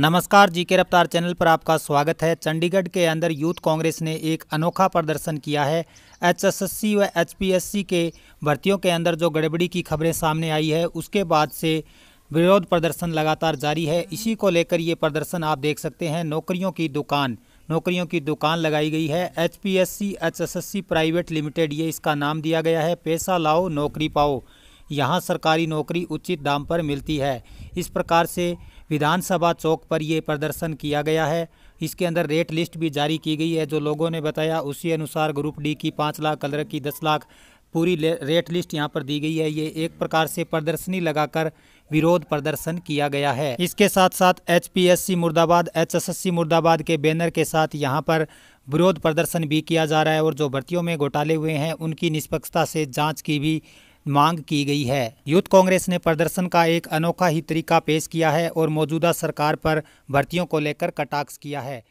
नमस्कार जी के रफ्तार चैनल पर आपका स्वागत है चंडीगढ़ के अंदर यूथ कांग्रेस ने एक अनोखा प्रदर्शन किया है एचएसएससी व एचपीएससी के भर्तियों के अंदर जो गड़बड़ी की खबरें सामने आई है उसके बाद से विरोध प्रदर्शन लगातार जारी है इसी को लेकर ये प्रदर्शन आप देख सकते हैं नौकरियों की दुकान नौकरियों की दुकान लगाई गई है H P S C H S S C private limited ये इसका नाम दिया गया है पैसा लाओ नौकरी पाओ यहाँ सरकारी नौकरी उचित दाम पर मिलती है इस प्रकार से विधानसभा चौक पर ये प्रदर्शन किया गया है इसके अंदर रेट लिस्ट भी जारी की गई है जो लोगों ने बताया उसी अनुसार ग्रुप डी की पाँच लाख कलर की दस लाख पूरी रेट लिस्ट यहाँ पर दी गई है ये एक प्रकार से प्रदर्शनी लगाकर विरोध प्रदर्शन किया गया है इसके साथ साथ एच मुर्दाबाद एच मुर्दाबाद के बैनर के साथ यहाँ पर विरोध प्रदर्शन भी किया जा रहा है और जो भर्तियों में घोटाले हुए हैं उनकी निष्पक्षता से जांच की भी मांग की गई है यूथ कांग्रेस ने प्रदर्शन का एक अनोखा ही तरीका पेश किया है और मौजूदा सरकार पर भर्तियों को लेकर कटाक्ष किया है